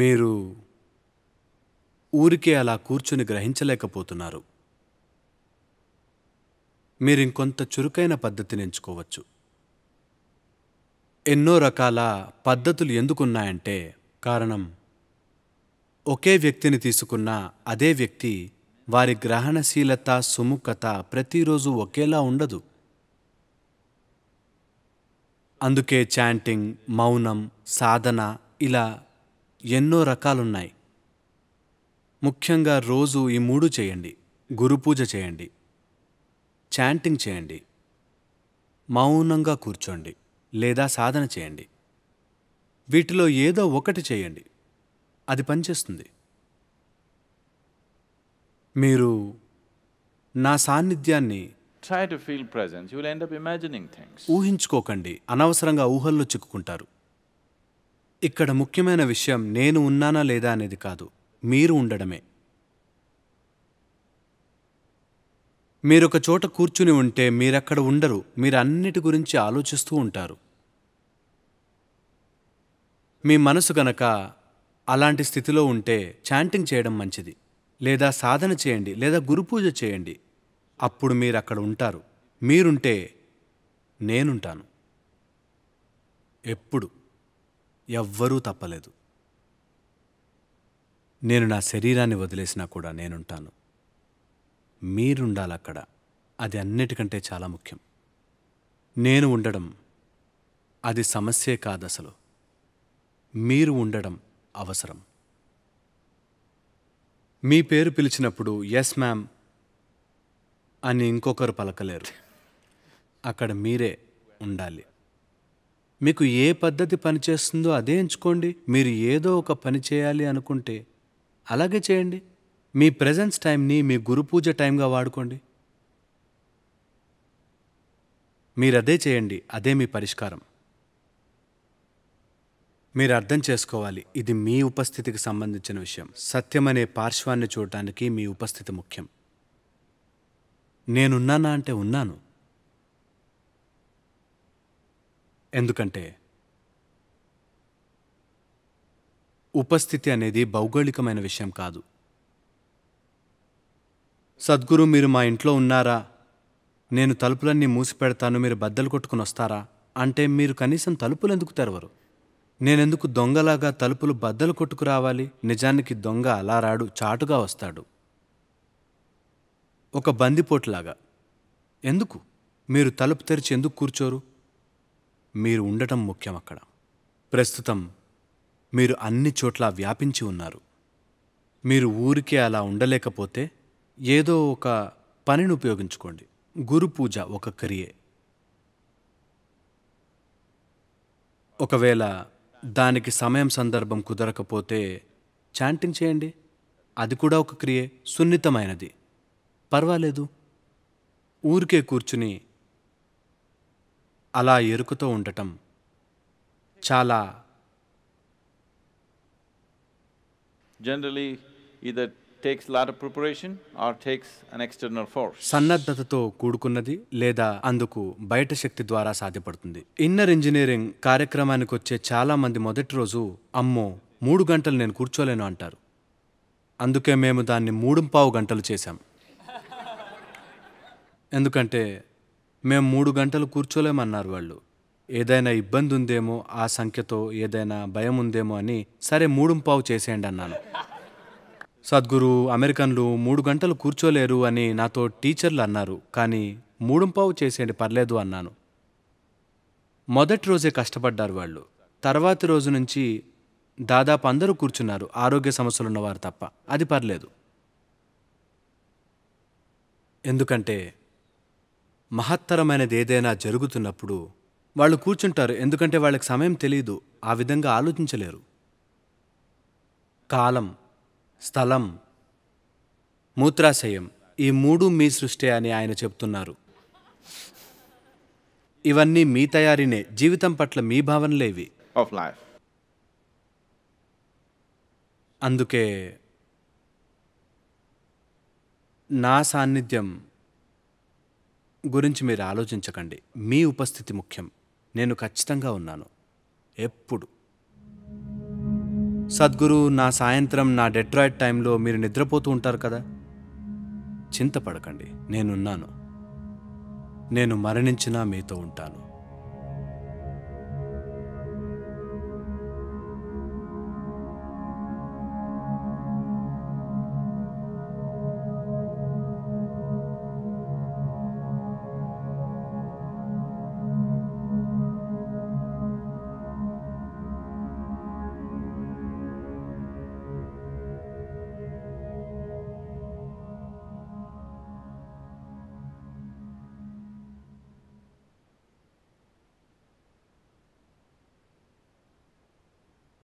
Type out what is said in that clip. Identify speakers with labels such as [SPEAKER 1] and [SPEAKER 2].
[SPEAKER 1] మీరు ఊరికే అలా కూర్చుని గ్రహించలేకపోతున్నారు మీరు ఇంకొంత చురుకైన పద్ధతిని ఎంచుకోవచ్చు ఎన్నో రకాల పద్ధతులు ఎందుకున్నాయంటే కారణం ఒకే వ్యక్తిని తీసుకున్న అదే వ్యక్తి వారి గ్రహణశీలత సుముఖత ప్రతిరోజు ఒకేలా ఉండదు అందుకే చాంటింగ్ మౌనం సాధన ఇలా ఎన్నో రకాలున్నాయి ముఖ్యంగా రోజు ఈ మూడు చేయండి గురుపూజ చేయండి చాంటింగ్ చేయండి మౌనంగా కూర్చోండి లేదా సాధన చేయండి వీటిలో ఏదో ఒకటి చేయండి అది పనిచేస్తుంది మీరు నా సాన్నిధ్యాన్ని try to feel you imagining ఊహించుకోకండి అనవసరంగా ఊహల్లో చిక్కుకుంటారు ఇక్కడ ముఖ్యమైన విషయం నేను ఉన్నానా లేదా అనేది కాదు మీరు ఉండడమే మీరొక చోట కూర్చుని ఉంటే మీరక్కడ ఉండరు మీరు అన్నిటి గురించి ఆలోచిస్తూ ఉంటారు మీ మనసు గనక అలాంటి స్థితిలో ఉంటే చాంటింగ్ చేయడం మంచిది లేదా సాధన చేయండి లేదా గురుపూజ చేయండి అప్పుడు మీరు అక్కడ ఉంటారు మీరుంటే నేనుంటాను ఎప్పుడు ఎవ్వరూ తప్పలేదు నేను నా శరీరాన్ని వదిలేసినా కూడా నేనుంటాను మీరుండాలి అక్కడ అది అన్నిటికంటే చాలా ముఖ్యం నేను ఉండడం అది సమస్యే కాదు అసలు మీరు ఉండడం అవసరం మీ పేరు పిలిచినప్పుడు ఎస్ మ్యామ్ అని ఇంకొకరు పలకలేరు అక్కడ మీరే ఉండాలి మీకు ఏ పద్ధతి పనిచేస్తుందో అదే ఎంచుకోండి మీరు ఏదో ఒక పని చేయాలి అనుకుంటే అలాగే చేయండి మీ ప్రజెన్స్ టైంని మీ గురు పూజ టైంగా వాడుకోండి మీరు అదే చేయండి అదే మీ పరిష్కారం మీరు అర్థం చేసుకోవాలి ఇది మీ ఉపస్థితికి సంబంధించిన విషయం సత్యం అనే పార్శ్వాన్ని చూడటానికి మీ ఉపస్థితి ముఖ్యం నేనున్నానా అంటే ఉన్నాను ఎందుకంటే ఉపస్థితి అనేది భౌగోళికమైన విషయం కాదు సద్గురు మీరు మా ఇంట్లో ఉన్నారా నేను తలుపులన్నీ మూసిపెడతాను మీరు బద్దలు కొట్టుకుని వస్తారా అంటే మీరు కనీసం తలుపులు ఎందుకు తెరవరు నేనెందుకు దొంగలాగా తలుపులు బద్దలు కొట్టుకురావాలి నిజానికి దొంగ అలా రాడు చాటుగా వస్తాడు ఒక బందిపోటులాగా ఎందుకు మీరు తలుపు తెరిచి ఎందుకు కూర్చోరు మీరు ఉండటం ముఖ్యం అక్కడ ప్రస్తుతం మీరు అన్ని చోట్ల వ్యాపించి ఉన్నారు మీరు ఊరికే అలా ఉండలేకపోతే ఏదో ఒక పనిని ఉపయోగించుకోండి గురు పూజ ఒక క్రియే ఒకవేళ దానికి సమయం సందర్భం కుదరకపోతే చాంటింగ్ చేయండి అది కూడా ఒక క్రియే సున్నితమైనది పర్వాలేదు ఊరికే కూర్చుని అలా ఎరుకుతూ ఉండటం చాలా generally takes preparation or takes external force సన్నద్ధతతో కూడుకున్నది లేదా అందుకు బయట శక్తి ద్వారా సాధ్యపడుతుంది ఇన్నర్ ఇంజనీరింగ్ కార్యక్రమానికి వచ్చే చాలా మంది మొదటి రోజు అమ్మో మూడు గంటలు నేను కూర్చోలేను అంటారు అందుకే మేము దాన్ని మూడు పావు గంటలు చేశాం ఎందుకంటే మేము మూడు గంటలు కూర్చోలేమన్నారు వాళ్ళు ఏదైనా ఇబ్బంది ఉందేమో ఆ సంఖ్యతో ఏదైనా భయం ఉందేమో అని సరే మూడు పావు చేసేయండి అన్నాను సద్గురు అమెరికన్లు మూడు గంటలు కూర్చోలేరు అని నాతో టీచర్లు అన్నారు కానీ పావు చేసేయండి పర్లేదు అన్నాను మొదటి రోజే కష్టపడ్డారు వాళ్ళు తర్వాతి రోజు నుంచి దాదాపు అందరూ కూర్చున్నారు ఆరోగ్య సమస్యలు ఉన్నవారు తప్ప అది పర్లేదు ఎందుకంటే మహత్తరమైనది ఏదైనా జరుగుతున్నప్పుడు వాళ్ళు కూర్చుంటారు ఎందుకంటే వాళ్ళకి సమయం తెలియదు ఆ విధంగా ఆలోచించలేరు కాలం స్థలం మూత్రాశయం ఈ మూడు మీ సృష్టి అని ఆయన చెప్తున్నారు ఇవన్నీ మీ తయారీనే జీవితం పట్ల మీ భావనలేవి అందుకే నా సాన్నిధ్యం గురించి మీరు ఆలోచించకండి మీ ఉపస్థితి ముఖ్యం నేను ఖచ్చితంగా ఉన్నాను ఎప్పుడు సద్గురు నా సాయంత్రం నా డెట్రాయిడ్ టైంలో మీరు నిద్రపోతూ ఉంటారు కదా చింతపడకండి నేనున్నాను నేను మరణించినా మీతో ఉంటాను